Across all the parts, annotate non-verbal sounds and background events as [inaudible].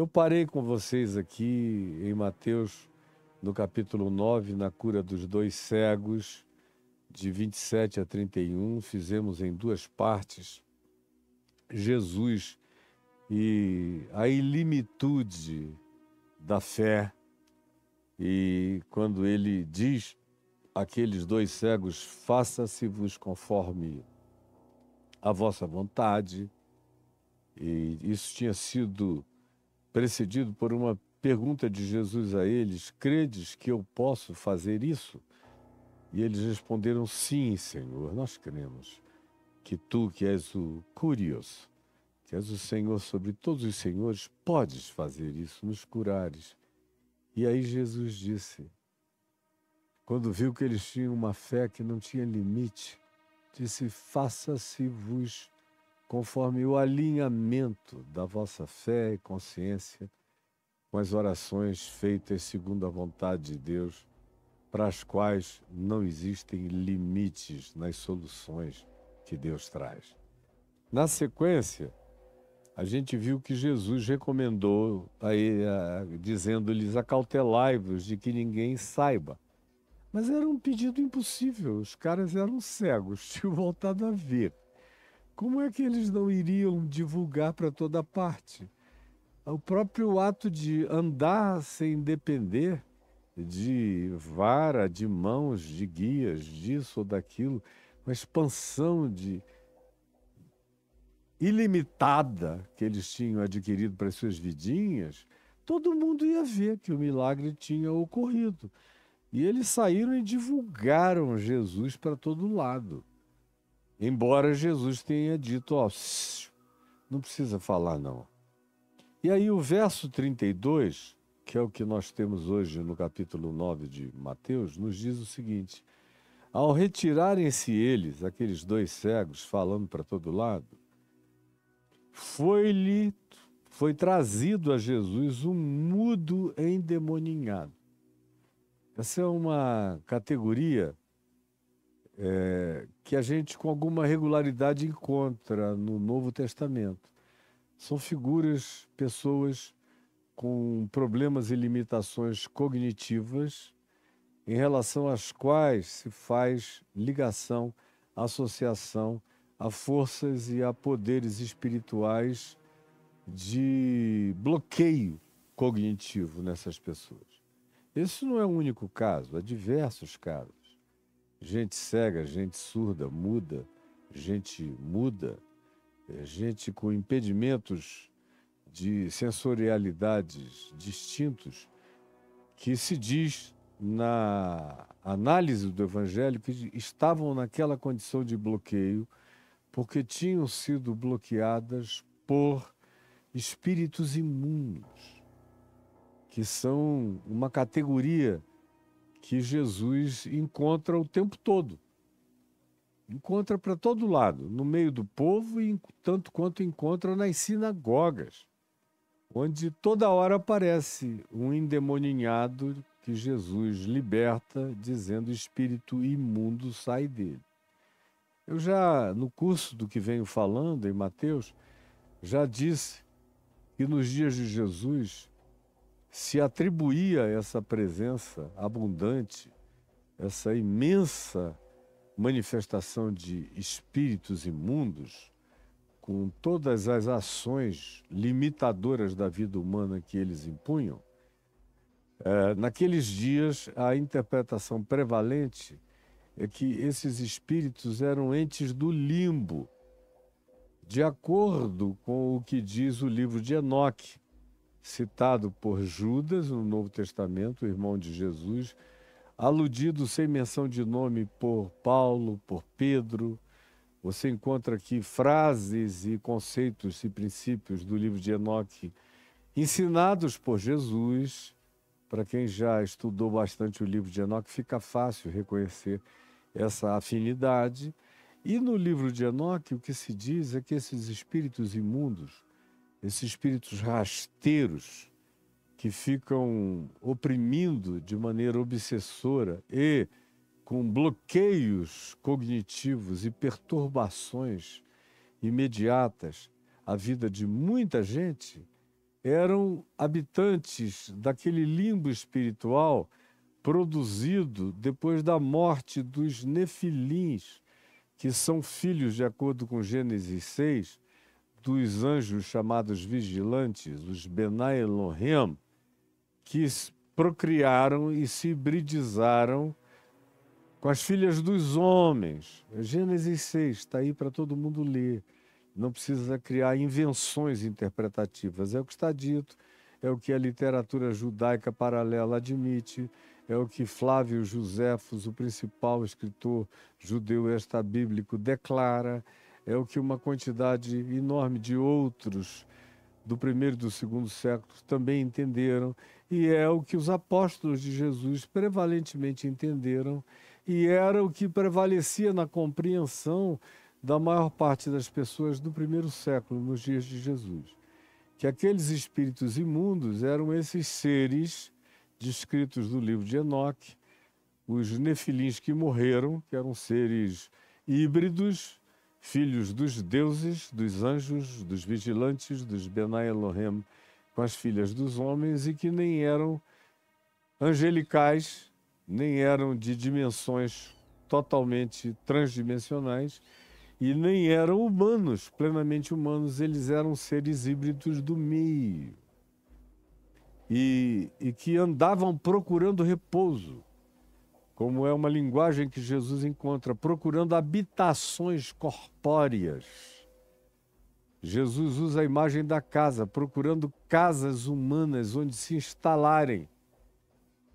Eu parei com vocês aqui em Mateus, no capítulo 9, na cura dos dois cegos, de 27 a 31. Fizemos em duas partes. Jesus e a ilimitude da fé. E quando ele diz àqueles dois cegos: faça-se-vos conforme a vossa vontade. E isso tinha sido precedido por uma pergunta de Jesus a eles: Credes que eu posso fazer isso? E eles responderam: Sim, Senhor, nós cremos que tu, que és o curioso, que és o Senhor sobre todos os senhores, podes fazer isso, nos curares. E aí Jesus disse, quando viu que eles tinham uma fé que não tinha limite, disse: Faça-se-vos conforme o alinhamento da vossa fé e consciência com as orações feitas segundo a vontade de Deus, para as quais não existem limites nas soluções que Deus traz. Na sequência, a gente viu que Jesus recomendou, dizendo-lhes: acautelai-vos de que ninguém saiba. Mas era um pedido impossível, os caras eram cegos, [laughs] tinham voltado a ver como é que eles não iriam divulgar para toda parte? O próprio ato de andar sem depender de vara, de mãos, de guias, disso ou daquilo, uma expansão de ilimitada que eles tinham adquirido para as suas vidinhas, todo mundo ia ver que o milagre tinha ocorrido. E eles saíram e divulgaram Jesus para todo lado. Embora Jesus tenha dito, ó, não precisa falar não. E aí o verso 32, que é o que nós temos hoje no capítulo 9 de Mateus, nos diz o seguinte: Ao retirarem-se eles, aqueles dois cegos falando para todo lado, foi-lhe foi trazido a Jesus um mudo endemoninhado. Essa é uma categoria é, que a gente com alguma regularidade encontra no Novo Testamento. São figuras, pessoas com problemas e limitações cognitivas em relação às quais se faz ligação, associação a forças e a poderes espirituais de bloqueio cognitivo nessas pessoas. Esse não é o único caso, há diversos casos gente cega, gente surda, muda, gente muda, é, gente com impedimentos de sensorialidades distintos, que se diz na análise do Evangelho que estavam naquela condição de bloqueio porque tinham sido bloqueadas por espíritos imundos, que são uma categoria que Jesus encontra o tempo todo. Encontra para todo lado, no meio do povo e tanto quanto encontra nas sinagogas, onde toda hora aparece um endemoninhado que Jesus liberta, dizendo: Espírito imundo sai dele. Eu já, no curso do que venho falando em Mateus, já disse que nos dias de Jesus se atribuía essa presença abundante, essa imensa manifestação de espíritos imundos, com todas as ações limitadoras da vida humana que eles impunham, é, naqueles dias a interpretação prevalente é que esses espíritos eram entes do limbo, de acordo com o que diz o livro de Enoque, citado por Judas no Novo Testamento, o irmão de Jesus, aludido sem menção de nome por Paulo, por Pedro. Você encontra aqui frases e conceitos e princípios do livro de Enoque ensinados por Jesus. Para quem já estudou bastante o livro de Enoque, fica fácil reconhecer essa afinidade. E no livro de Enoque, o que se diz é que esses espíritos imundos esses espíritos rasteiros que ficam oprimindo de maneira obsessora e com bloqueios cognitivos e perturbações imediatas a vida de muita gente, eram habitantes daquele limbo espiritual produzido depois da morte dos nefilins, que são filhos, de acordo com Gênesis 6, dos anjos chamados vigilantes, os Benai Elohim, que procriaram e se hibridizaram com as filhas dos homens. Gênesis 6 está aí para todo mundo ler. Não precisa criar invenções interpretativas. É o que está dito, é o que a literatura judaica paralela admite, é o que Flávio Josefos, o principal escritor judeu extra-bíblico, declara, é o que uma quantidade enorme de outros do primeiro e do segundo século também entenderam, e é o que os apóstolos de Jesus prevalentemente entenderam, e era o que prevalecia na compreensão da maior parte das pessoas do primeiro século, nos dias de Jesus. Que aqueles espíritos imundos eram esses seres descritos no livro de Enoque, os nefilins que morreram, que eram seres híbridos, filhos dos deuses, dos anjos, dos vigilantes, dos Benai Elohim, com as filhas dos homens e que nem eram angelicais, nem eram de dimensões totalmente transdimensionais e nem eram humanos, plenamente humanos, eles eram seres híbridos do meio. E, e que andavam procurando repouso como é uma linguagem que Jesus encontra, procurando habitações corpóreas. Jesus usa a imagem da casa, procurando casas humanas onde se instalarem.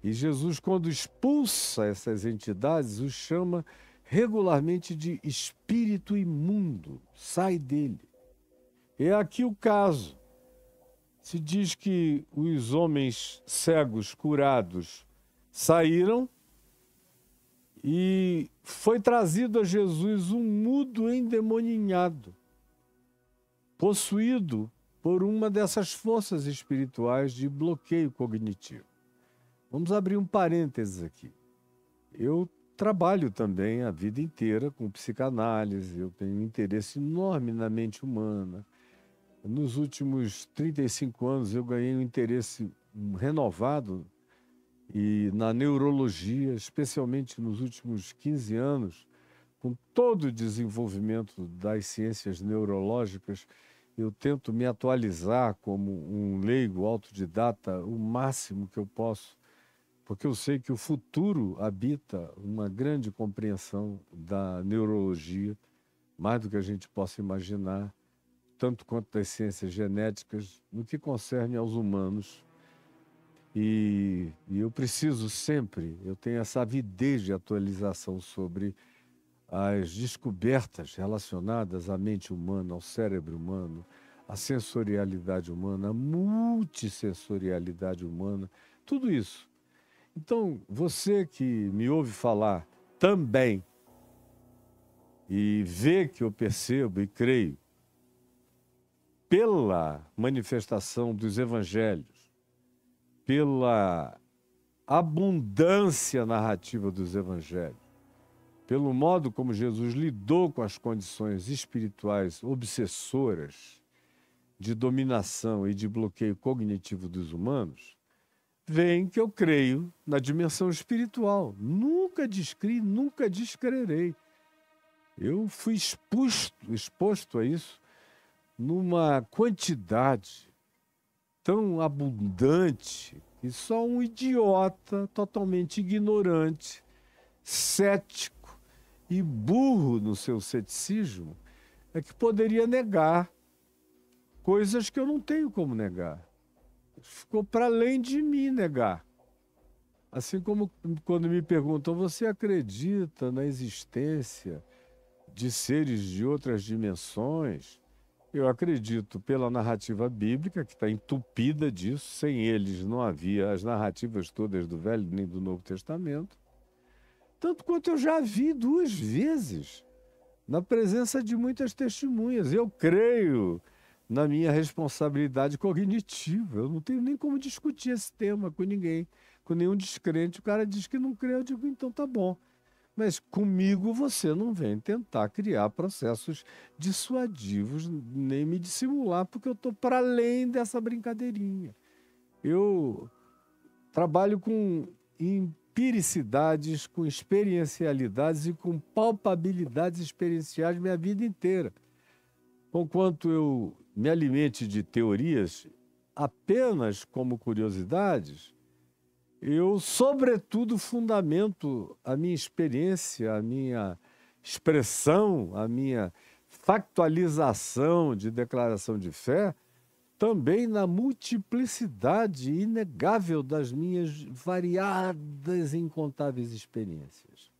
E Jesus, quando expulsa essas entidades, os chama regularmente de espírito imundo, sai dele. É aqui o caso. Se diz que os homens cegos curados saíram, e foi trazido a Jesus um mudo endemoninhado, possuído por uma dessas forças espirituais de bloqueio cognitivo. Vamos abrir um parênteses aqui. Eu trabalho também a vida inteira com psicanálise, eu tenho um interesse enorme na mente humana. Nos últimos 35 anos eu ganhei um interesse renovado e na neurologia, especialmente nos últimos 15 anos, com todo o desenvolvimento das ciências neurológicas, eu tento me atualizar como um leigo autodidata o máximo que eu posso, porque eu sei que o futuro habita uma grande compreensão da neurologia, mais do que a gente possa imaginar, tanto quanto das ciências genéticas, no que concerne aos humanos e, e, eu preciso sempre, eu tenho essa avidez de atualização sobre as descobertas relacionadas à mente humana, ao cérebro humano, à sensorialidade humana, à multissensorialidade humana, tudo isso. Então, você que me ouve falar também e vê que eu percebo e creio pela manifestação dos evangelhos, pela abundância narrativa dos evangelhos, pelo modo como Jesus lidou com as condições espirituais obsessoras de dominação e de bloqueio cognitivo dos humanos, vem que eu creio na dimensão espiritual. Nunca descrei, nunca descrerei. Eu fui exposto, exposto a isso numa quantidade tão abundante que só um idiota totalmente ignorante, cético e burro no seu ceticismo é que poderia negar coisas que eu não tenho como negar. Ficou para além de mim negar. Assim como quando me perguntam, você acredita na existência de seres de outras dimensões? Eu acredito pela narrativa bíblica, que está entupida disso, sem eles não havia as narrativas todas do Velho nem do Novo Testamento. Tanto quanto eu já vi duas vezes, na presença de muitas testemunhas. Eu creio na minha responsabilidade cognitiva. Eu não tenho nem como discutir esse tema com ninguém, com nenhum descrente. O cara diz que não crê, eu digo, então tá bom. Mas comigo você não vem tentar criar processos dissuadivos, nem me dissimular, porque eu estou para além dessa brincadeirinha. Eu trabalho com empiricidades, com experiencialidades e com palpabilidades experienciais minha vida inteira. Conquanto eu me alimente de teorias apenas como curiosidades, eu, sobretudo, fundamento a minha experiência, a minha expressão, a minha factualização de declaração de fé também na multiplicidade inegável das minhas variadas e incontáveis experiências.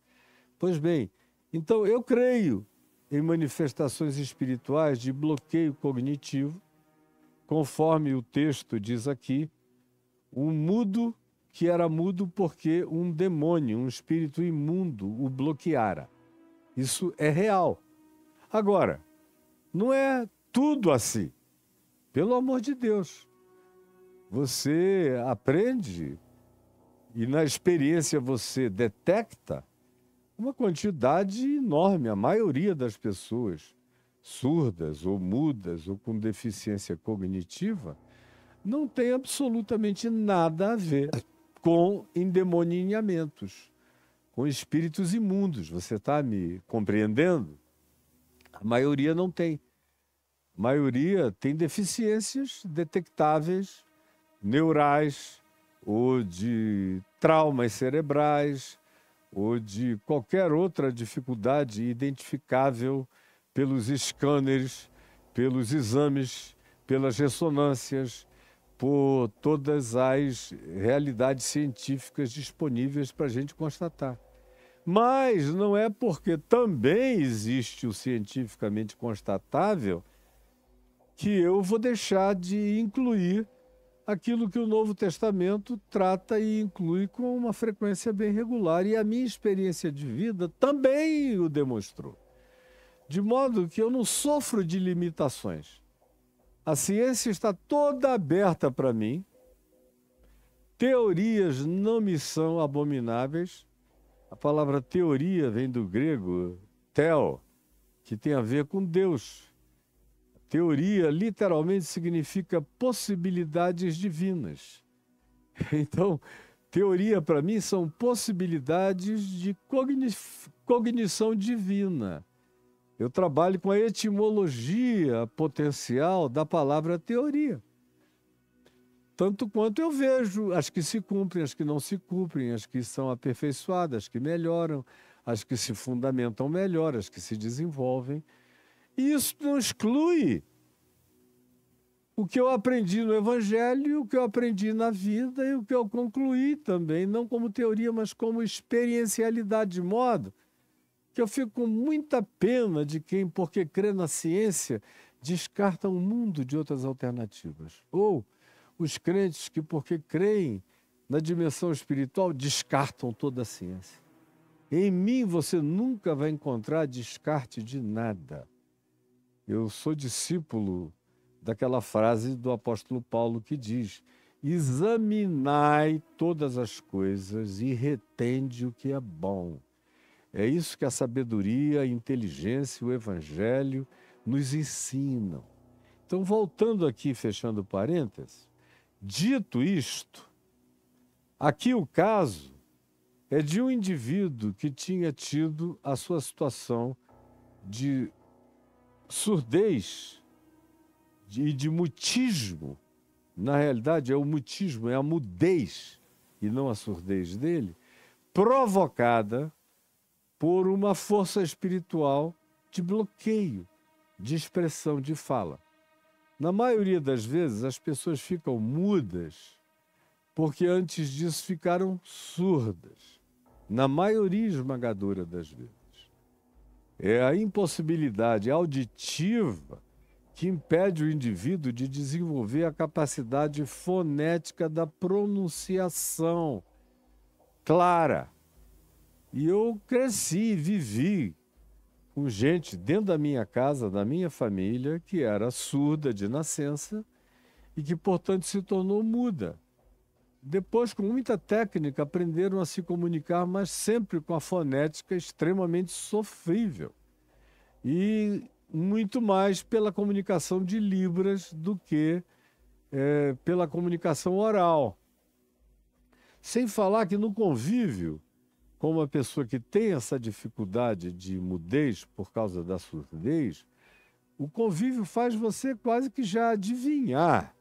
Pois bem, então eu creio em manifestações espirituais de bloqueio cognitivo, conforme o texto diz aqui, um mudo que era mudo porque um demônio, um espírito imundo, o bloqueara. Isso é real. Agora, não é tudo assim. Pelo amor de Deus. Você aprende e na experiência você detecta uma quantidade enorme, a maioria das pessoas surdas ou mudas ou com deficiência cognitiva não tem absolutamente nada a ver com endemoninhamentos, com espíritos imundos. Você está me compreendendo? A maioria não tem. A maioria tem deficiências detectáveis, neurais, ou de traumas cerebrais, ou de qualquer outra dificuldade identificável pelos scanners, pelos exames, pelas ressonâncias, por todas as realidades científicas disponíveis para a gente constatar. Mas não é porque também existe o cientificamente constatável que eu vou deixar de incluir aquilo que o Novo Testamento trata e inclui com uma frequência bem regular. E a minha experiência de vida também o demonstrou. De modo que eu não sofro de limitações. A ciência está toda aberta para mim. Teorias não me são abomináveis. A palavra teoria vem do grego theo, que tem a ver com Deus. Teoria literalmente significa possibilidades divinas. [laughs] Então, teoria para mim são possibilidades de cogni cognição divina. Eu trabalho com a etimologia potencial da palavra teoria. Tanto quanto eu vejo as que se cumprem, as que não se cumprem, as que são aperfeiçoadas, as que melhoram, as que se fundamentam melhor, as que se desenvolvem. E isso não exclui o que eu aprendi no Evangelho, o que eu aprendi na vida e o que eu concluí também, não como teoria, mas como experiencialidade de modo que eu fico com muita pena de quem, porque crê na ciência, descarta um mundo de outras alternativas. Ou os crentes que, porque creem na dimensão espiritual, descartam toda a ciência. Em mim você nunca vai encontrar descarte de nada. Eu sou discípulo daquela frase do apóstolo Paulo que diz: examinai todas as coisas e retende o que é bom. É isso que a sabedoria, a inteligência e o evangelho nos ensinam. Então, voltando aqui, fechando parênteses, dito isto, aqui o caso é de um indivíduo que tinha tido a sua situação de surdez e de, de mutismo. Na realidade, é o mutismo, é a mudez e não a surdez dele, provocada por uma força espiritual de bloqueio de expressão de fala. Na maioria das vezes, as pessoas ficam mudas porque antes disso ficaram surdas. Na maioria esmagadora das vezes. É a impossibilidade auditiva que impede o indivíduo de desenvolver a capacidade fonética da pronunciação clara e eu cresci, vivi com gente dentro da minha casa, da minha família, que era surda de nascença e que, portanto, se tornou muda. Depois, com muita técnica, aprenderam a se comunicar, mas sempre com a fonética extremamente sofrível. E muito mais pela comunicação de Libras do que é, pela comunicação oral. Sem falar que no convívio com uma pessoa que tem essa dificuldade de mudez por causa da surdez, o convívio faz você quase que já adivinhar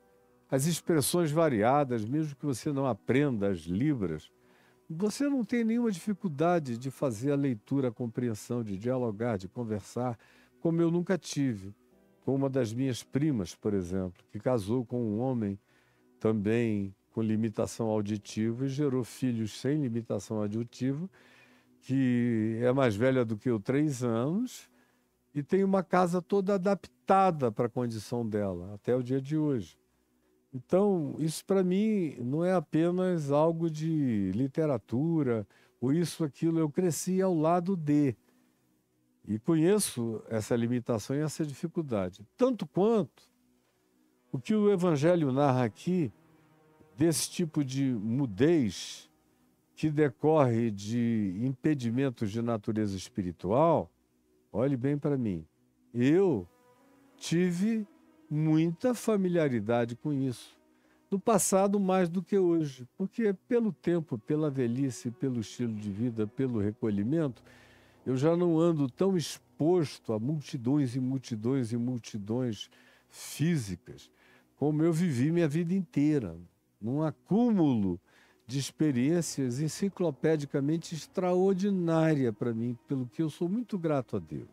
as expressões variadas, mesmo que você não aprenda as libras. Você não tem nenhuma dificuldade de fazer a leitura, a compreensão, de dialogar, de conversar, como eu nunca tive. Com uma das minhas primas, por exemplo, que casou com um homem também com limitação auditiva e gerou filhos sem limitação auditiva, que é mais velha do que eu, três anos, e tem uma casa toda adaptada para a condição dela, até o dia de hoje. Então, isso para mim não é apenas algo de literatura ou isso, aquilo. Eu cresci ao lado de. E conheço essa limitação e essa dificuldade. Tanto quanto o que o Evangelho narra aqui desse tipo de mudez que decorre de impedimentos de natureza espiritual, olhe bem para mim. Eu tive muita familiaridade com isso. No passado, mais do que hoje, porque pelo tempo, pela velhice, pelo estilo de vida, pelo recolhimento, eu já não ando tão exposto a multidões e multidões e multidões físicas como eu vivi minha vida inteira num acúmulo de experiências enciclopedicamente extraordinária para mim, pelo que eu sou muito grato a Deus.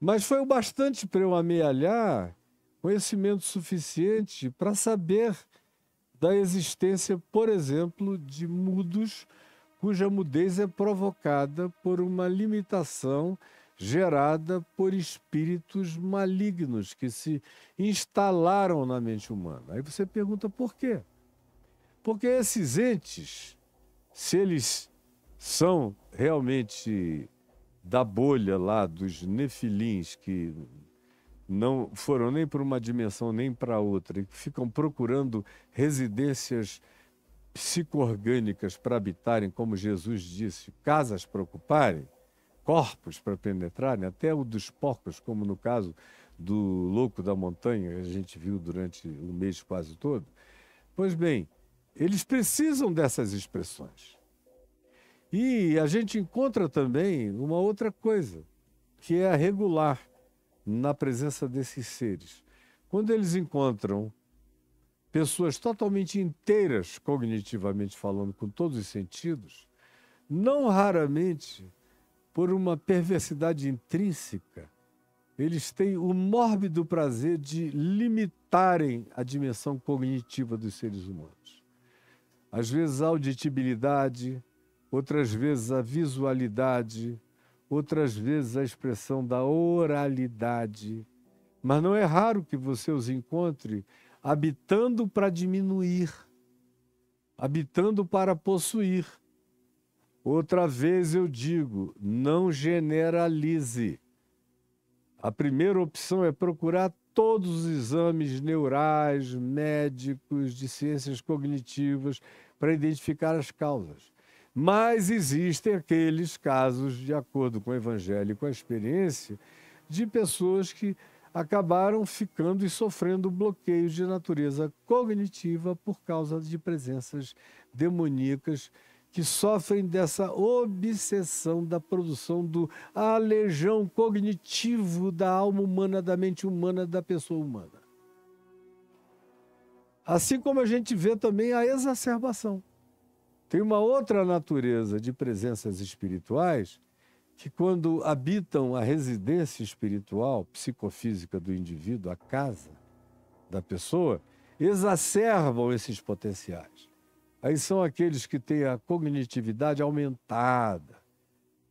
Mas foi o bastante para eu amealhar conhecimento suficiente para saber da existência, por exemplo, de mudos cuja mudez é provocada por uma limitação gerada por espíritos malignos que se instalaram na mente humana. Aí você pergunta por quê? Porque esses entes, se eles são realmente da bolha lá dos nefilins que não foram nem para uma dimensão nem para outra e que ficam procurando residências psicoorgânicas para habitarem, como Jesus disse, casas para ocuparem, corpos para penetrarem, né? até o dos porcos, como no caso do louco da montanha, que a gente viu durante o mês quase todo. Pois bem, eles precisam dessas expressões. E a gente encontra também uma outra coisa, que é a regular na presença desses seres. Quando eles encontram pessoas totalmente inteiras, cognitivamente falando, com todos os sentidos, não raramente por uma perversidade intrínseca, eles têm o mórbido prazer de limitarem a dimensão cognitiva dos seres humanos. Às vezes a auditibilidade, outras vezes a visualidade, outras vezes a expressão da oralidade. Mas não é raro que você os encontre habitando para diminuir, habitando para possuir Outra vez eu digo, não generalize. A primeira opção é procurar todos os exames neurais, médicos, de ciências cognitivas, para identificar as causas. Mas existem aqueles casos, de acordo com o Evangelho e com a experiência, de pessoas que acabaram ficando e sofrendo bloqueios de natureza cognitiva por causa de presenças demoníacas que sofrem dessa obsessão da produção do aleijão cognitivo da alma humana, da mente humana, da pessoa humana. Assim como a gente vê também a exacerbação. Tem uma outra natureza de presenças espirituais que, quando habitam a residência espiritual, psicofísica do indivíduo, a casa da pessoa, exacerbam esses potenciais. Aí são aqueles que têm a cognitividade aumentada,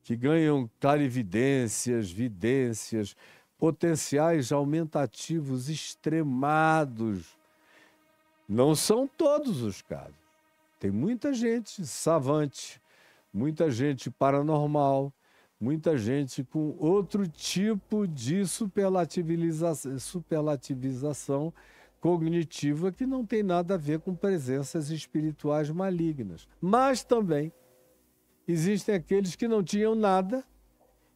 que ganham clarividências, vidências, potenciais aumentativos extremados. Não são todos os casos. Tem muita gente savante, muita gente paranormal, muita gente com outro tipo de superlativização, superlativização cognitiva que não tem nada a ver com presenças espirituais malignas. Mas também existem aqueles que não tinham nada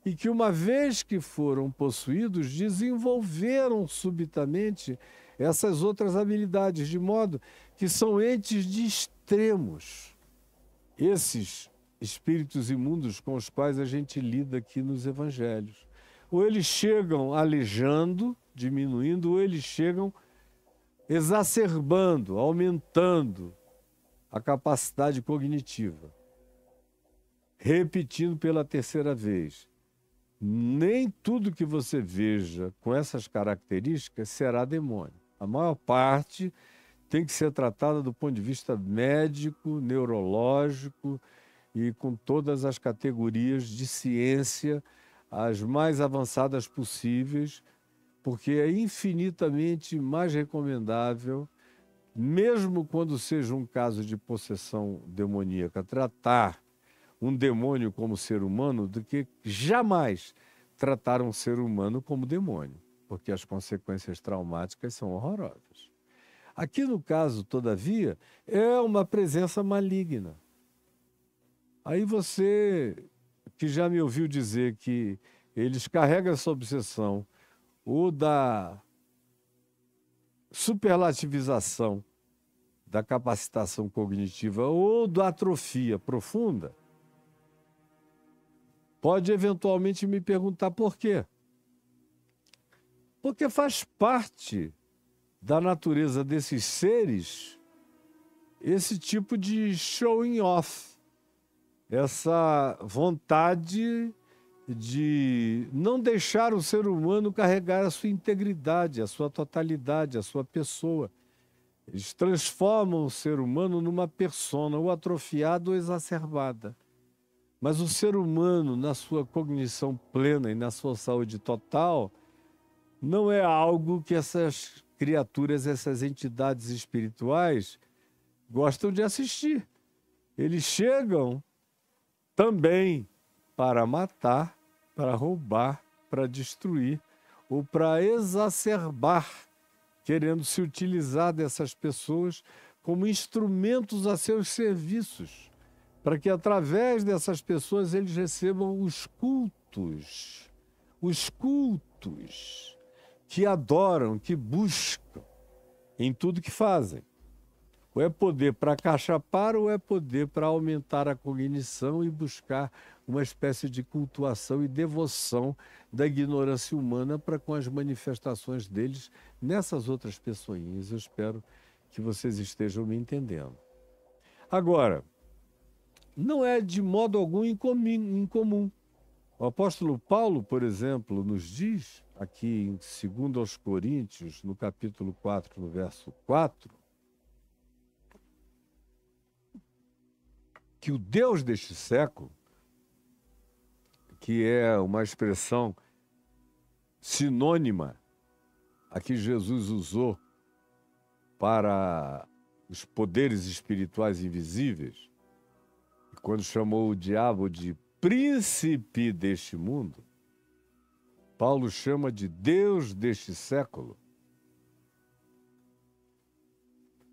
e que, uma vez que foram possuídos, desenvolveram subitamente essas outras habilidades, de modo que são entes de extremos. Esses espíritos imundos com os quais a gente lida aqui nos evangelhos. Ou eles chegam alejando, diminuindo, ou eles chegam exacerbando, aumentando a capacidade cognitiva. Repetindo pela terceira vez, nem tudo que você veja com essas características será demônio. A maior parte tem que ser tratada do ponto de vista médico, neurológico e com todas as categorias de ciência, as mais avançadas possíveis, porque é infinitamente mais recomendável, mesmo quando seja um caso de possessão demoníaca, tratar um demônio como ser humano do que jamais tratar um ser humano como demônio, porque as consequências traumáticas são horrorosas. Aqui no caso, todavia, é uma presença maligna. Aí você que já me ouviu dizer que eles carregam essa obsessão o da superlativização da capacitação cognitiva ou da atrofia profunda, pode eventualmente me perguntar por quê. Porque faz parte da natureza desses seres esse tipo de showing off, essa vontade de não deixar o ser humano carregar a sua integridade, a sua totalidade, a sua pessoa. Eles transformam o ser humano numa persona, ou atrofiada ou exacerbada. Mas o ser humano, na sua cognição plena e na sua saúde total, não é algo que essas criaturas, essas entidades espirituais gostam de assistir. Eles chegam também para matar, para roubar, para destruir ou para exacerbar, querendo se utilizar dessas pessoas como instrumentos a seus serviços, para que através dessas pessoas eles recebam os cultos, os cultos que adoram, que buscam em tudo que fazem. Ou é poder para cachapar ou é poder para aumentar a cognição e buscar uma espécie de cultuação e devoção da ignorância humana para com as manifestações deles nessas outras pessoinhas. Eu espero que vocês estejam me entendendo. Agora, não é de modo algum incomum. O apóstolo Paulo, por exemplo, nos diz, aqui em 2 aos Coríntios, no capítulo 4, no verso 4, que o Deus deste século que é uma expressão sinônima a que Jesus usou para os poderes espirituais invisíveis, quando chamou o diabo de príncipe deste mundo, Paulo chama de Deus deste século.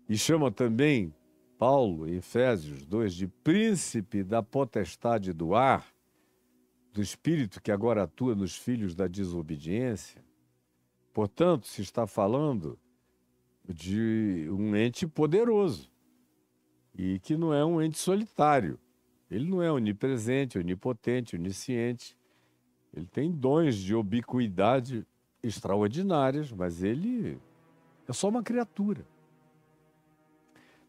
E chama também Paulo, em Efésios 2, de príncipe da potestade do ar do Espírito que agora atua nos filhos da desobediência. Portanto, se está falando de um ente poderoso e que não é um ente solitário. Ele não é onipresente, onipotente, onisciente. Ele tem dons de ubiquidade extraordinárias, mas ele é só uma criatura.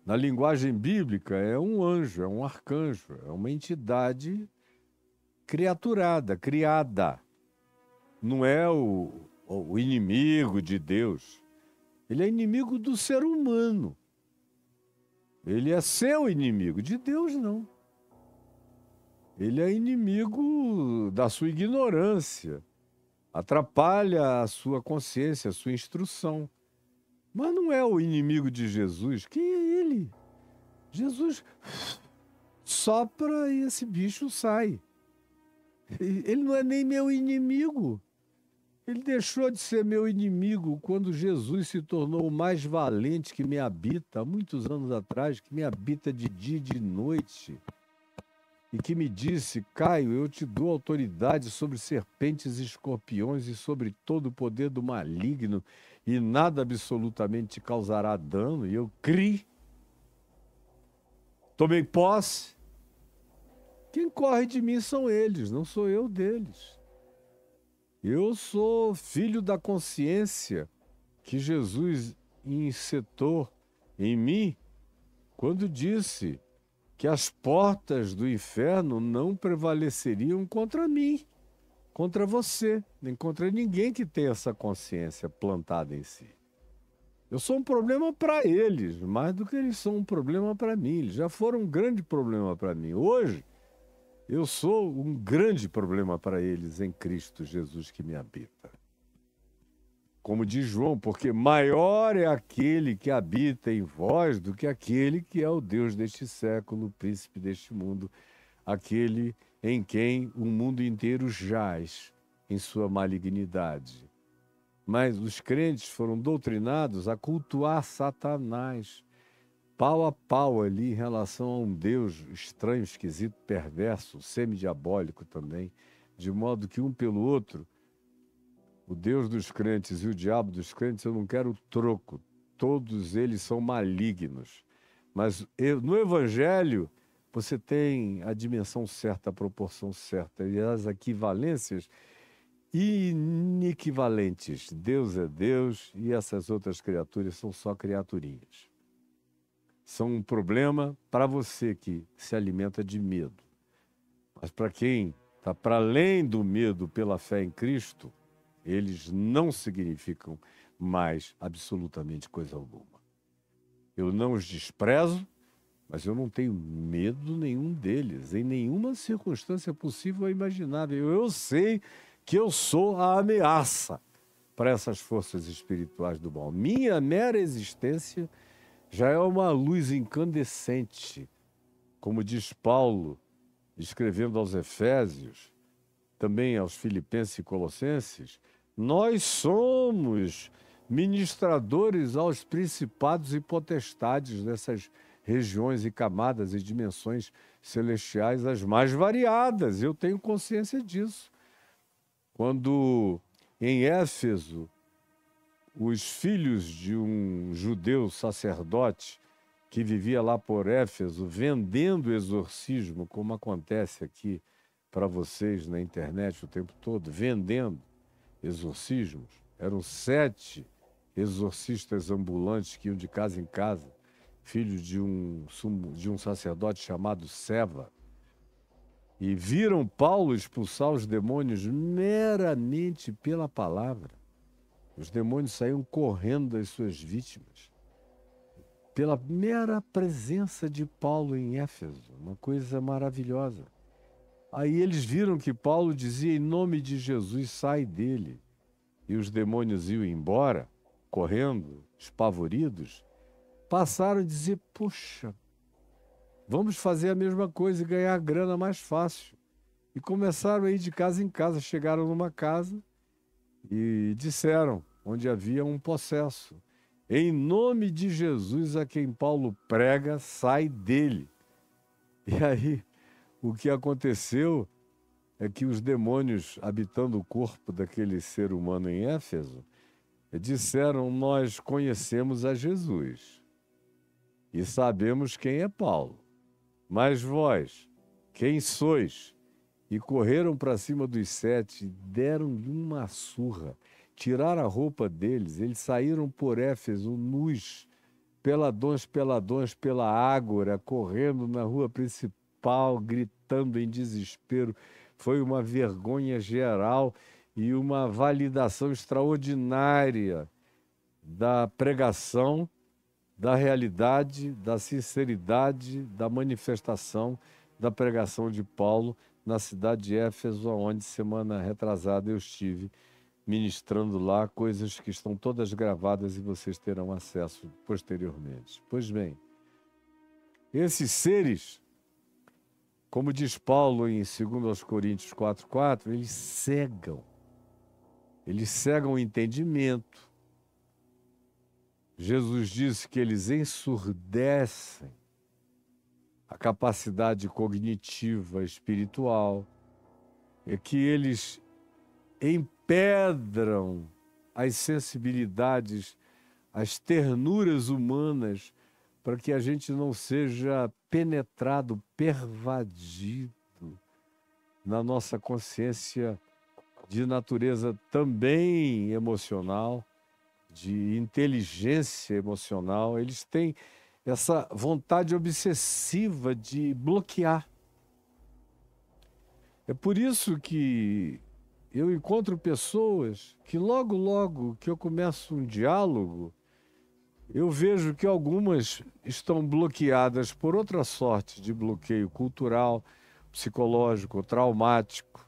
Na linguagem bíblica, é um anjo, é um arcanjo, é uma entidade criaturada, criada. Não é o, o inimigo de Deus. Ele é inimigo do ser humano. Ele é seu inimigo, de Deus não. Ele é inimigo da sua ignorância. Atrapalha a sua consciência, a sua instrução. Mas não é o inimigo de Jesus. Quem é ele? Jesus sopra e esse bicho sai. Ele não é nem meu inimigo. Ele deixou de ser meu inimigo quando Jesus se tornou o mais valente que me habita, há muitos anos atrás, que me habita de dia e de noite. E que me disse: Caio, eu te dou autoridade sobre serpentes e escorpiões e sobre todo o poder do maligno, e nada absolutamente te causará dano. E eu criei, tomei posse, quem corre de mim são eles, não sou eu deles. Eu sou filho da consciência que Jesus insetou em mim quando disse que as portas do inferno não prevaleceriam contra mim, contra você, nem contra ninguém que tem essa consciência plantada em si. Eu sou um problema para eles, mais do que eles são um problema para mim. Eles já foram um grande problema para mim. Hoje, eu sou um grande problema para eles em Cristo Jesus que me habita. Como diz João, porque maior é aquele que habita em vós do que aquele que é o Deus deste século, o príncipe deste mundo, aquele em quem o mundo inteiro jaz em sua malignidade. Mas os crentes foram doutrinados a cultuar Satanás pau a pau ali em relação a um Deus estranho, esquisito, perverso, semidiabólico também, de modo que um pelo outro, o Deus dos crentes e o diabo dos crentes, eu não quero troco, todos eles são malignos. Mas no Evangelho, você tem a dimensão certa, a proporção certa e as equivalências inequivalentes. Deus é Deus e essas outras criaturas são só criaturinhas são um problema para você que se alimenta de medo. Mas para quem está para além do medo pela fé em Cristo, eles não significam mais absolutamente coisa alguma. Eu não os desprezo, mas eu não tenho medo nenhum deles, em nenhuma circunstância possível ou imaginável. Eu sei que eu sou a ameaça para essas forças espirituais do mal. Minha mera existência já é uma luz incandescente, como diz Paulo, escrevendo aos Efésios, também aos Filipenses e Colossenses, nós somos ministradores aos principados e potestades dessas regiões e camadas e dimensões celestiais as mais variadas. Eu tenho consciência disso. Quando em Éfeso os filhos de um judeu sacerdote que vivia lá por Éfeso vendendo exorcismo, como acontece aqui para vocês na internet o tempo todo, vendendo exorcismos. Eram sete exorcistas ambulantes que iam de casa em casa, filhos de um, de um sacerdote chamado Seva. E viram Paulo expulsar os demônios meramente pela palavra. Os demônios saíam correndo das suas vítimas. Pela mera presença de Paulo em Éfeso, uma coisa maravilhosa. Aí eles viram que Paulo dizia: em nome de Jesus, sai dele. E os demônios iam embora, correndo, espavoridos. Passaram a dizer: poxa, vamos fazer a mesma coisa e ganhar a grana mais fácil. E começaram a ir de casa em casa. Chegaram numa casa e disseram: onde havia um possesso. Em nome de Jesus, a é quem Paulo prega, sai dele. E aí, o que aconteceu é que os demônios, habitando o corpo daquele ser humano em Éfeso, eh, disseram: Nós conhecemos a Jesus e sabemos quem é Paulo. Mas vós, quem sois? E correram para cima dos sete e deram-lhe uma surra tiraram a roupa deles, eles saíram por Éfeso nus, peladões, peladões, pela ágora, correndo na rua principal, gritando em desespero. Foi uma vergonha geral e uma validação extraordinária da pregação, da realidade, da sinceridade, da manifestação da pregação de Paulo na cidade de Éfeso, onde semana retrasada eu estive ministrando lá coisas que estão todas gravadas e vocês terão acesso posteriormente. Pois bem, esses seres, como diz Paulo em 2 Coríntios 4,4, eles cegam, eles cegam o entendimento. Jesus disse que eles ensurdecem a capacidade cognitiva espiritual, é que eles empedram as sensibilidades, as ternuras humanas, para que a gente não seja penetrado, pervadido na nossa consciência de natureza também emocional, de inteligência emocional. Eles têm essa vontade obsessiva de bloquear. É por isso que eu encontro pessoas que logo, logo que eu começo um diálogo, eu vejo que algumas estão bloqueadas por outra sorte de bloqueio cultural, psicológico, traumático.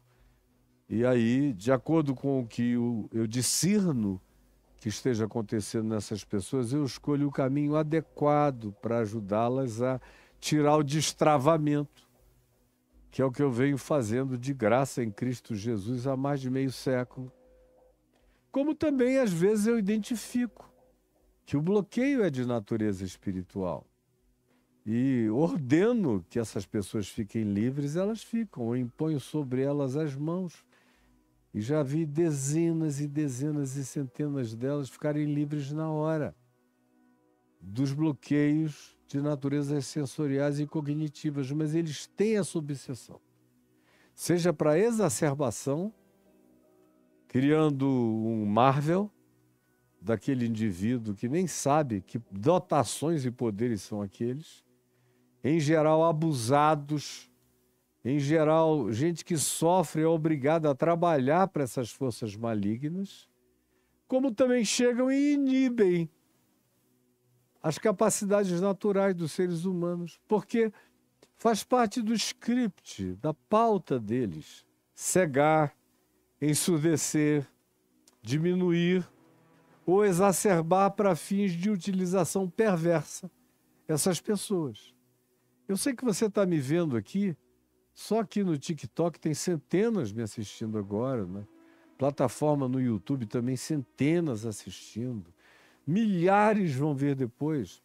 E aí, de acordo com o que eu, eu discerno que esteja acontecendo nessas pessoas, eu escolho o caminho adequado para ajudá-las a tirar o destravamento que é o que eu venho fazendo de graça em Cristo Jesus há mais de meio século. Como também, às vezes, eu identifico que o bloqueio é de natureza espiritual. E ordeno que essas pessoas fiquem livres, elas ficam, eu imponho sobre elas as mãos. E já vi dezenas e dezenas e centenas delas ficarem livres na hora dos bloqueios de naturezas sensoriais e cognitivas, mas eles têm essa obsessão. Seja para exacerbação, criando um Marvel daquele indivíduo que nem sabe que dotações e poderes são aqueles, em geral abusados, em geral gente que sofre é obrigada a trabalhar para essas forças malignas, como também chegam e inibem as capacidades naturais dos seres humanos, porque faz parte do script, da pauta deles. Cegar, ensurdecer, diminuir ou exacerbar para fins de utilização perversa essas pessoas. Eu sei que você está me vendo aqui, só aqui no TikTok tem centenas me assistindo agora, né? Plataforma no YouTube também centenas assistindo milhares vão ver depois.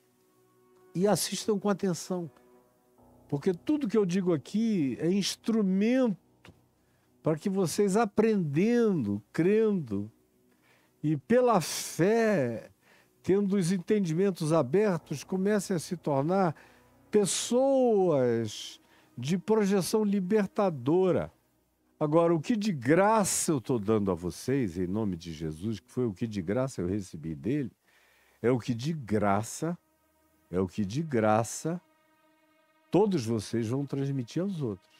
E assistam com atenção, porque tudo que eu digo aqui é instrumento para que vocês aprendendo, crendo e pela fé, tendo os entendimentos abertos, comecem a se tornar pessoas de projeção libertadora. Agora, o que de graça eu estou dando a vocês, em nome de Jesus, que foi o que de graça eu recebi dele, é o que de graça, é o que de graça todos vocês vão transmitir aos outros.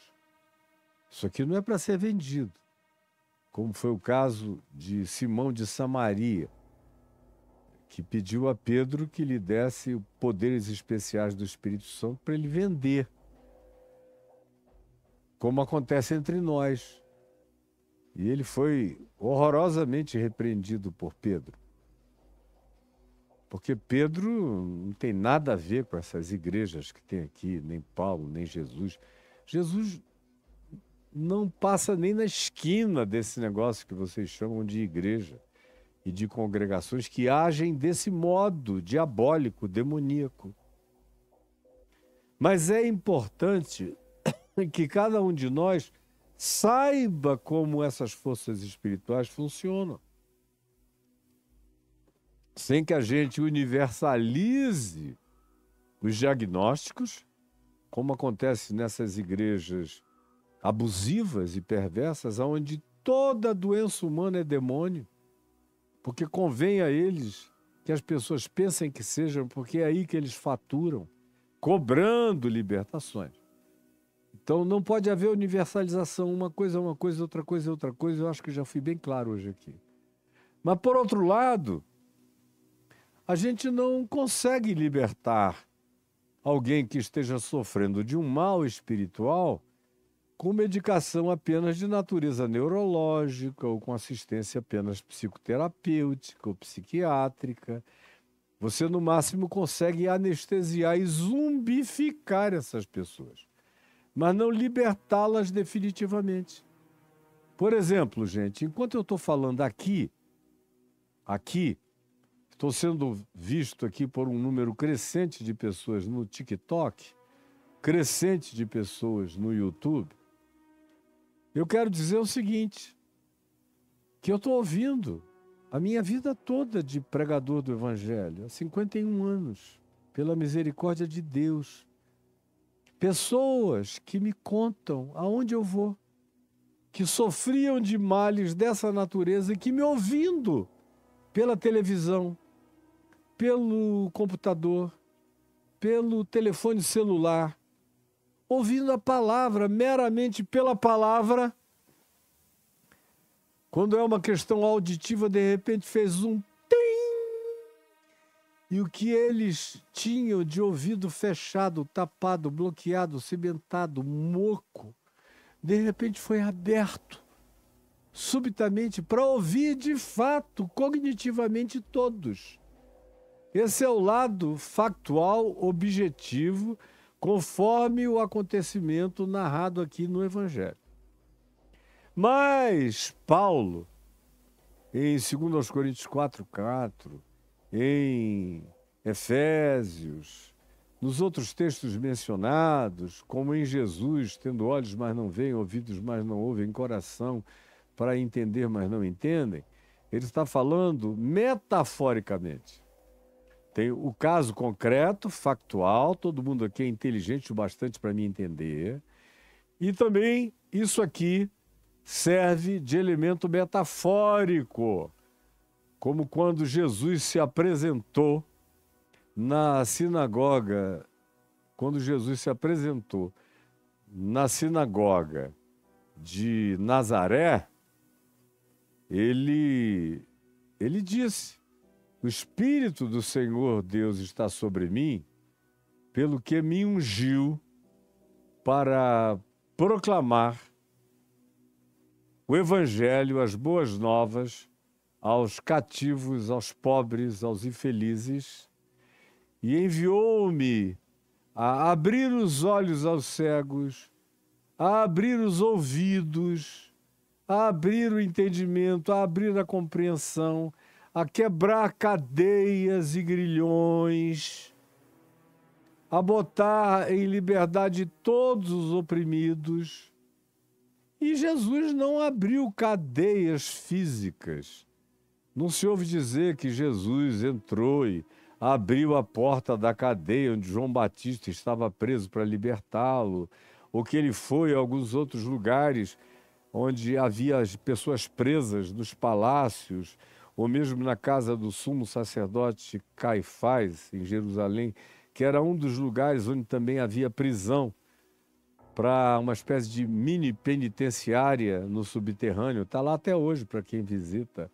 Isso aqui não é para ser vendido, como foi o caso de Simão de Samaria, que pediu a Pedro que lhe desse poderes especiais do Espírito Santo para ele vender. Como acontece entre nós. E ele foi horrorosamente repreendido por Pedro. Porque Pedro não tem nada a ver com essas igrejas que tem aqui, nem Paulo, nem Jesus. Jesus não passa nem na esquina desse negócio que vocês chamam de igreja e de congregações que agem desse modo diabólico, demoníaco. Mas é importante [coughs] que cada um de nós saiba como essas forças espirituais funcionam sem que a gente universalize os diagnósticos, como acontece nessas igrejas abusivas e perversas, onde toda doença humana é demônio, porque convém a eles que as pessoas pensem que sejam, porque é aí que eles faturam, cobrando libertações. Então não pode haver universalização, uma coisa é uma coisa, outra coisa é outra coisa, eu acho que já fui bem claro hoje aqui. Mas por outro lado, a gente não consegue libertar alguém que esteja sofrendo de um mal espiritual com medicação apenas de natureza neurológica ou com assistência apenas psicoterapêutica ou psiquiátrica. Você, no máximo, consegue anestesiar e zumbificar essas pessoas, mas não libertá-las definitivamente. Por exemplo, gente, enquanto eu estou falando aqui, aqui, Estou sendo visto aqui por um número crescente de pessoas no TikTok, crescente de pessoas no YouTube. Eu quero dizer o seguinte: que eu estou ouvindo a minha vida toda de pregador do Evangelho, há 51 anos, pela misericórdia de Deus. Pessoas que me contam aonde eu vou, que sofriam de males dessa natureza e que me ouvindo pela televisão, pelo computador, pelo telefone celular, ouvindo a palavra, meramente pela palavra. Quando é uma questão auditiva, de repente fez um e o que eles tinham de ouvido fechado, tapado, bloqueado, cimentado, moco, de repente foi aberto subitamente para ouvir de fato, cognitivamente todos. Esse é o lado factual, objetivo, conforme o acontecimento narrado aqui no Evangelho. Mas Paulo, em 2 Coríntios 4, 4, em Efésios, nos outros textos mencionados, como em Jesus, tendo olhos, mas não veem, ouvidos, mas não ouvem, coração para entender, mas não entendem, ele está falando metaforicamente. Tem o caso concreto, factual, todo mundo aqui é inteligente o bastante para me entender. E também isso aqui serve de elemento metafórico, como quando Jesus se apresentou na sinagoga, quando Jesus se apresentou na sinagoga de Nazaré, ele ele disse: o Espírito do Senhor Deus está sobre mim, pelo que me ungiu para proclamar o Evangelho, as boas novas aos cativos, aos pobres, aos infelizes, e enviou-me a abrir os olhos aos cegos, a abrir os ouvidos, a abrir o entendimento, a abrir a compreensão, a quebrar cadeias e grilhões, a botar em liberdade todos os oprimidos. E Jesus não abriu cadeias físicas. Não se ouve dizer que Jesus entrou e abriu a porta da cadeia onde João Batista estava preso para libertá-lo, ou que ele foi a alguns outros lugares onde havia as pessoas presas nos palácios ou mesmo na casa do sumo sacerdote Caifás, em Jerusalém, que era um dos lugares onde também havia prisão para uma espécie de mini penitenciária no subterrâneo. Está lá até hoje para quem visita.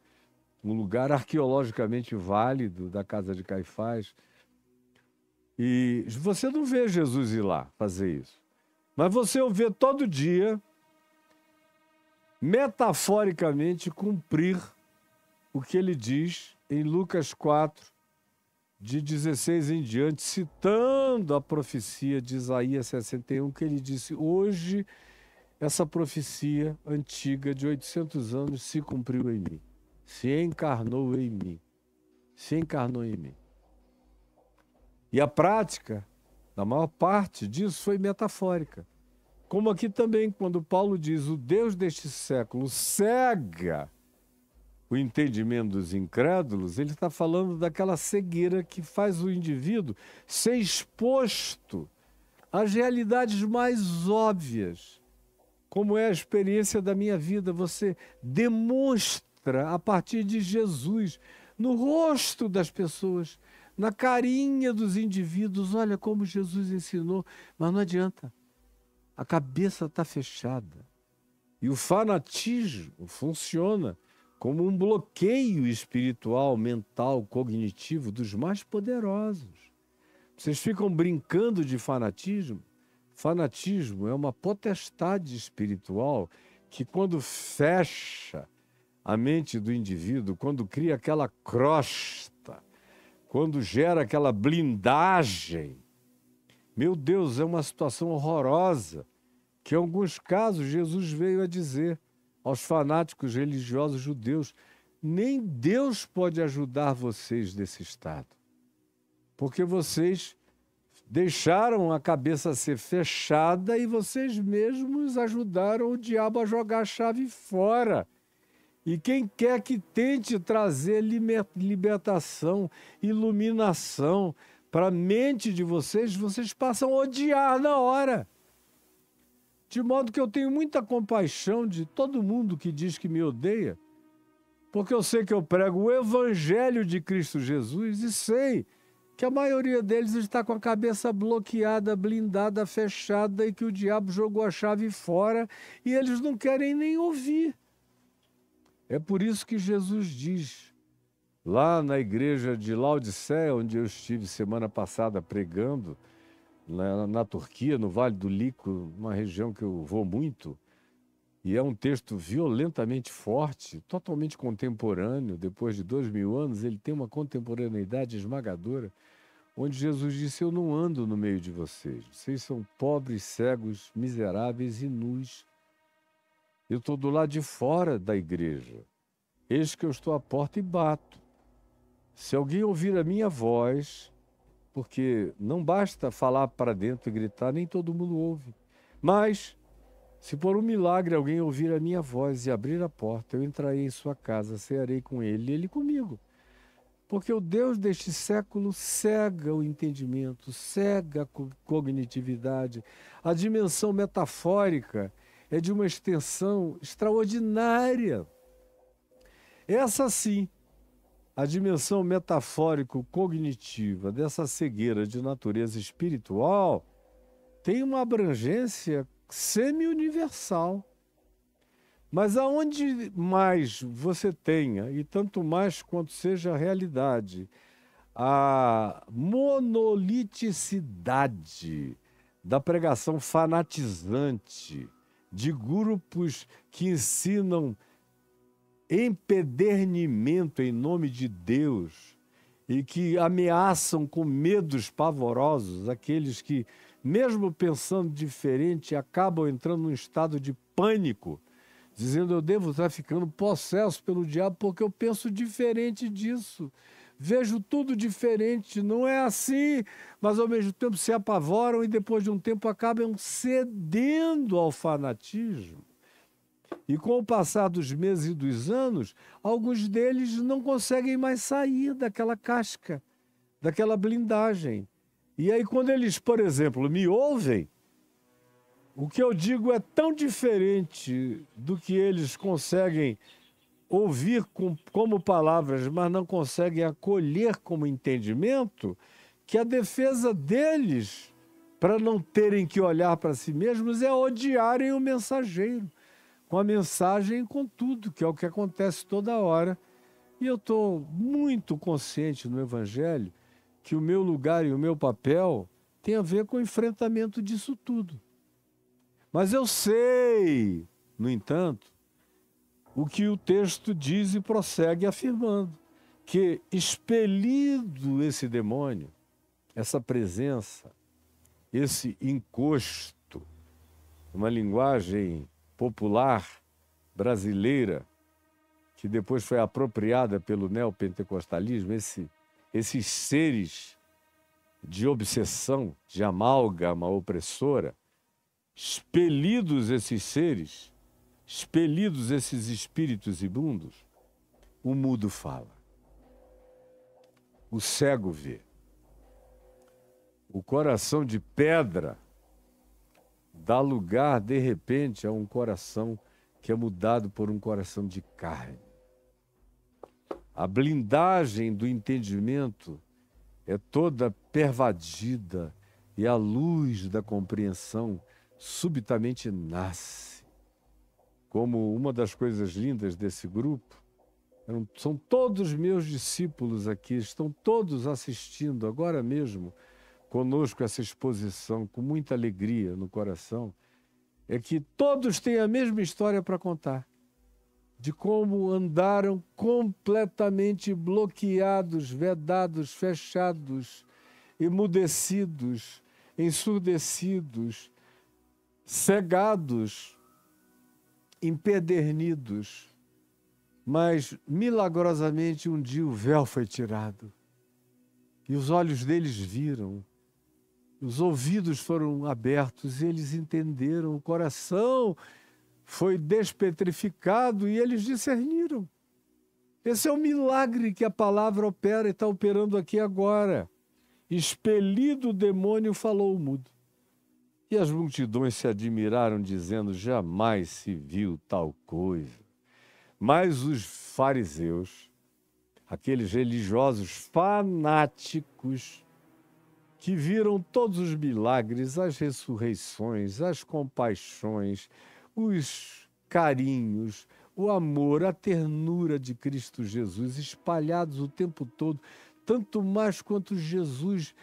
Um lugar arqueologicamente válido da casa de Caifás. E você não vê Jesus ir lá fazer isso. Mas você o vê todo dia, metaforicamente, cumprir o que ele diz em Lucas 4, de 16 em diante, citando a profecia de Isaías 61, que ele disse: Hoje essa profecia antiga de 800 anos se cumpriu em mim, se encarnou em mim, se encarnou em mim. E a prática, na maior parte disso, foi metafórica. Como aqui também, quando Paulo diz: O Deus deste século cega o entendimento dos incrédulos, ele está falando daquela cegueira que faz o indivíduo ser exposto às realidades mais óbvias, como é a experiência da minha vida. Você demonstra a partir de Jesus no rosto das pessoas, na carinha dos indivíduos. Olha como Jesus ensinou, mas não adianta. A cabeça está fechada. E o fanatismo funciona como um bloqueio espiritual, mental, cognitivo dos mais poderosos. Vocês ficam brincando de fanatismo? Fanatismo é uma potestade espiritual que, quando fecha a mente do indivíduo, quando cria aquela crosta, quando gera aquela blindagem, meu Deus, é uma situação horrorosa que, em alguns casos, Jesus veio a dizer aos fanáticos religiosos judeus: nem Deus pode ajudar vocês desse estado, porque vocês deixaram a cabeça ser fechada e vocês mesmos ajudaram o diabo a jogar a chave fora. E quem quer que tente trazer libertação, iluminação para a mente de vocês, vocês passam a odiar na hora. De modo que eu tenho muita compaixão de todo mundo que diz que me odeia, porque eu sei que eu prego o Evangelho de Cristo Jesus e sei que a maioria deles está com a cabeça bloqueada, blindada, fechada e que o diabo jogou a chave fora e eles não querem nem ouvir. É por isso que Jesus diz, lá na igreja de Laodiceia, onde eu estive semana passada pregando, na, na Turquia, no Vale do Lico, uma região que eu vou muito. E é um texto violentamente forte, totalmente contemporâneo. Depois de dois mil anos, ele tem uma contemporaneidade esmagadora, onde Jesus disse: Eu não ando no meio de vocês. Vocês são pobres, cegos, miseráveis e nus. Eu estou do lado de fora da igreja. Eis que eu estou à porta e bato. Se alguém ouvir a minha voz porque não basta falar para dentro e gritar, nem todo mundo ouve. Mas, se por um milagre alguém ouvir a minha voz e abrir a porta, eu entrarei em sua casa, cearei com ele e ele comigo. Porque o Deus deste século cega o entendimento, cega a cognitividade. A dimensão metafórica é de uma extensão extraordinária. Essa sim a dimensão metafórico-cognitiva dessa cegueira de natureza espiritual tem uma abrangência semi-universal. Mas aonde mais você tenha, e tanto mais quanto seja a realidade, a monoliticidade da pregação fanatizante de grupos que ensinam empedernimento em nome de Deus e que ameaçam com medos pavorosos aqueles que, mesmo pensando diferente, acabam entrando num estado de pânico, dizendo eu devo estar ficando possesso pelo diabo porque eu penso diferente disso. Vejo tudo diferente, não é assim, mas ao mesmo tempo se apavoram e depois de um tempo acabam cedendo ao fanatismo. E com o passar dos meses e dos anos, alguns deles não conseguem mais sair daquela casca, daquela blindagem. E aí, quando eles, por exemplo, me ouvem, o que eu digo é tão diferente do que eles conseguem ouvir com, como palavras, mas não conseguem acolher como entendimento, que a defesa deles, para não terem que olhar para si mesmos, é odiarem o mensageiro com a mensagem com tudo, que é o que acontece toda hora. E eu estou muito consciente no Evangelho que o meu lugar e o meu papel tem a ver com o enfrentamento disso tudo. Mas eu sei, no entanto, o que o texto diz e prossegue afirmando: que expelido esse demônio, essa presença, esse encosto, uma linguagem popular brasileira, que depois foi apropriada pelo neopentecostalismo, esse, esses seres de obsessão, de amálgama opressora, expelidos esses seres, expelidos esses espíritos ibundos, o mudo fala. O cego vê. O coração de pedra dá lugar de repente a um coração que é mudado por um coração de carne. A blindagem do entendimento é toda pervadida e a luz da compreensão subitamente nasce. Como uma das coisas lindas desse grupo, são todos meus discípulos aqui, estão todos assistindo agora mesmo conosco essa exposição com muita alegria no coração é que todos têm a mesma história para contar de como andaram completamente bloqueados, vedados, fechados, emudecidos, ensurdecidos, cegados, empedernidos. Mas milagrosamente um dia o véu foi tirado e os olhos deles viram os ouvidos foram abertos e eles entenderam, o coração foi despetrificado e eles discerniram. Esse é o milagre que a palavra opera e está operando aqui agora. Expelido o demônio, falou o mudo. E as multidões se admiraram, dizendo: jamais se viu tal coisa. Mas os fariseus, aqueles religiosos fanáticos, que viram todos os milagres, as ressurreições, as compaixões, os carinhos, o amor, a ternura de Cristo Jesus espalhados o tempo todo, tanto mais quanto Jesus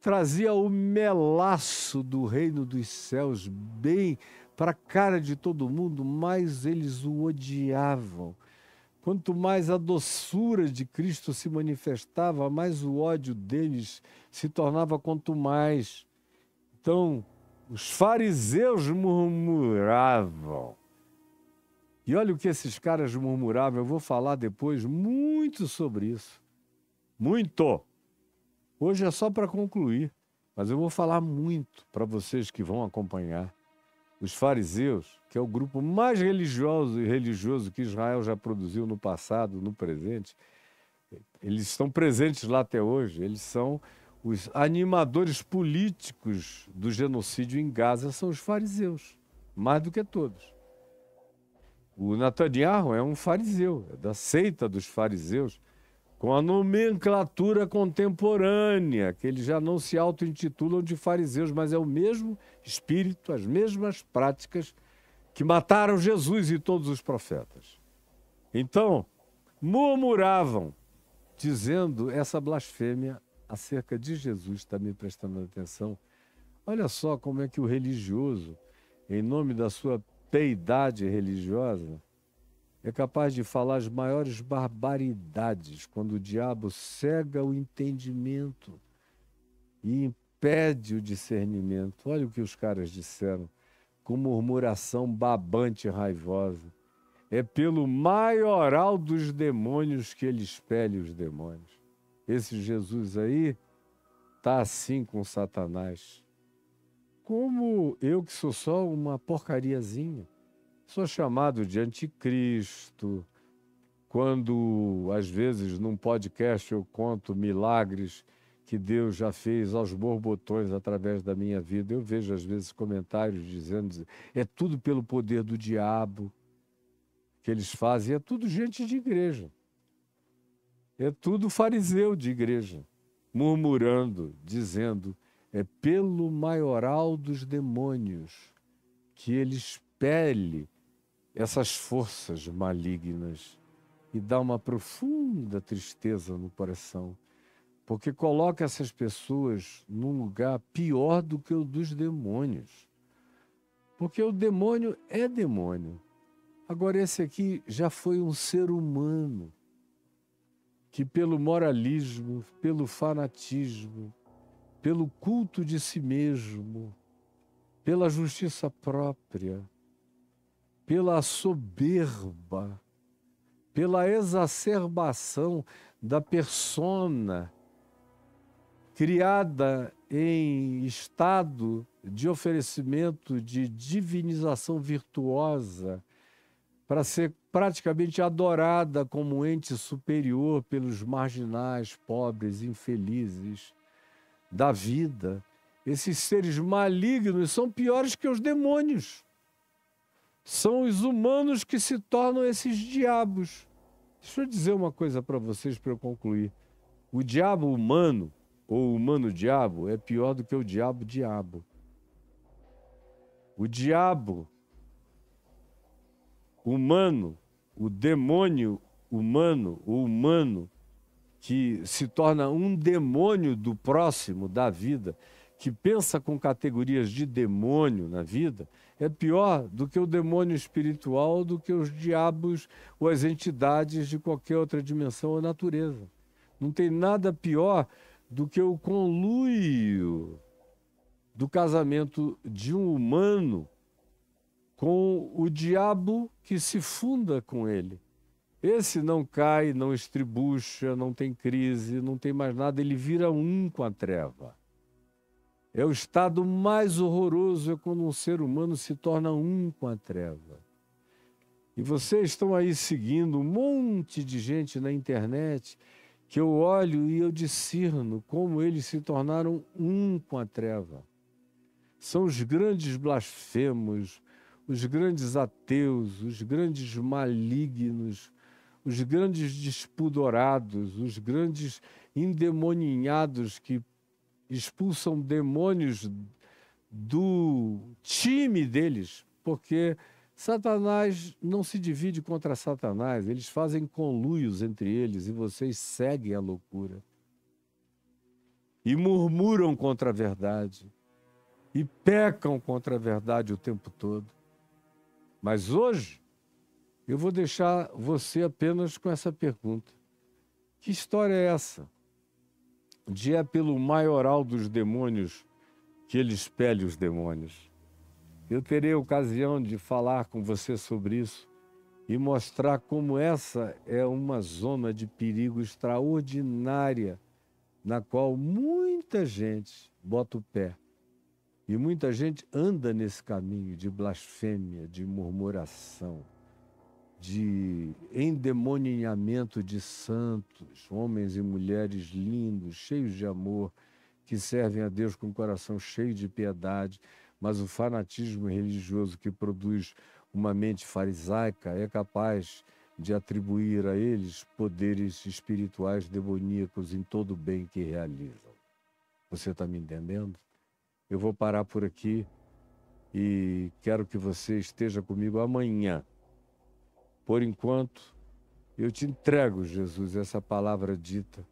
trazia o melaço do reino dos céus bem para a cara de todo mundo, mas eles o odiavam Quanto mais a doçura de Cristo se manifestava, mais o ódio deles se tornava quanto mais. Então, os fariseus murmuravam. E olha o que esses caras murmuravam, eu vou falar depois muito sobre isso. Muito! Hoje é só para concluir, mas eu vou falar muito para vocês que vão acompanhar os fariseus, que é o grupo mais religioso e religioso que Israel já produziu no passado, no presente, eles estão presentes lá até hoje, eles são os animadores políticos do genocídio em Gaza são os fariseus, mais do que todos. O Netanyahu é um fariseu, é da seita dos fariseus com a nomenclatura contemporânea, que eles já não se auto-intitulam de fariseus, mas é o mesmo espírito, as mesmas práticas que mataram Jesus e todos os profetas. Então, murmuravam, dizendo essa blasfêmia acerca de Jesus, está me prestando atenção. Olha só como é que o religioso, em nome da sua peidade religiosa, é capaz de falar as maiores barbaridades quando o diabo cega o entendimento e impede o discernimento. Olha o que os caras disseram, com murmuração babante e raivosa. É pelo maioral dos demônios que ele espelha os demônios. Esse Jesus aí tá assim com Satanás. Como eu que sou só uma porcariazinha sou chamado de anticristo, quando às vezes num podcast eu conto milagres que Deus já fez aos borbotões através da minha vida, eu vejo às vezes comentários dizendo é tudo pelo poder do diabo que eles fazem, é tudo gente de igreja. É tudo fariseu de igreja, murmurando, dizendo, é pelo maioral dos demônios que ele expele essas forças malignas e dá uma profunda tristeza no coração, porque coloca essas pessoas num lugar pior do que o dos demônios. Porque o demônio é demônio. Agora, esse aqui já foi um ser humano que, pelo moralismo, pelo fanatismo, pelo culto de si mesmo, pela justiça própria, pela soberba, pela exacerbação da persona criada em estado de oferecimento de divinização virtuosa para ser praticamente adorada como ente superior pelos marginais, pobres, infelizes da vida. Esses seres malignos são piores que os demônios. São os humanos que se tornam esses diabos. Deixa eu dizer uma coisa para vocês para eu concluir. O diabo humano ou humano diabo é pior do que o diabo diabo. O diabo humano, o demônio humano, o humano que se torna um demônio do próximo da vida, que pensa com categorias de demônio na vida, é pior do que o demônio espiritual, do que os diabos ou as entidades de qualquer outra dimensão ou natureza. Não tem nada pior do que o conluio do casamento de um humano com o diabo que se funda com ele. Esse não cai, não estribucha, não tem crise, não tem mais nada, ele vira um com a treva. É o estado mais horroroso é quando um ser humano se torna um com a treva. E vocês estão aí seguindo um monte de gente na internet que eu olho e eu discerno como eles se tornaram um com a treva. São os grandes blasfemos, os grandes ateus, os grandes malignos, os grandes despudorados, os grandes endemoninhados que expulsam demônios do time deles, porque Satanás não se divide contra Satanás, eles fazem conluios entre eles e vocês seguem a loucura. E murmuram contra a verdade, e pecam contra a verdade o tempo todo. Mas hoje, eu vou deixar você apenas com essa pergunta: que história é essa? de é pelo maioral dos demônios que ele expele os demônios. Eu terei ocasião de falar com você sobre isso e mostrar como essa é uma zona de perigo extraordinária na qual muita gente bota o pé. E muita gente anda nesse caminho de blasfêmia, de murmuração de endemoninhamento de santos, homens e mulheres lindos, cheios de amor, que servem a Deus com o coração cheio de piedade, mas o fanatismo religioso que produz uma mente farisaica é capaz de atribuir a eles poderes espirituais demoníacos em todo o bem que realizam. Você está me entendendo? Eu vou parar por aqui e quero que você esteja comigo amanhã por enquanto, eu te entrego, Jesus, essa palavra dita.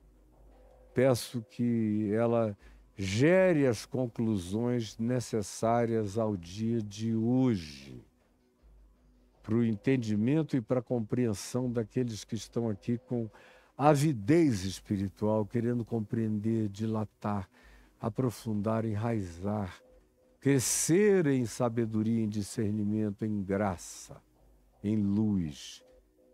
Peço que ela gere as conclusões necessárias ao dia de hoje, para o entendimento e para a compreensão daqueles que estão aqui com avidez espiritual, querendo compreender, dilatar, aprofundar, enraizar, crescer em sabedoria, em discernimento, em graça em luz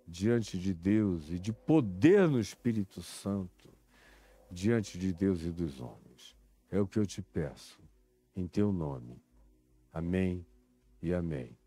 diante de Deus e de poder no Espírito Santo diante de Deus e dos homens. É o que eu te peço, em teu nome. Amém e amém.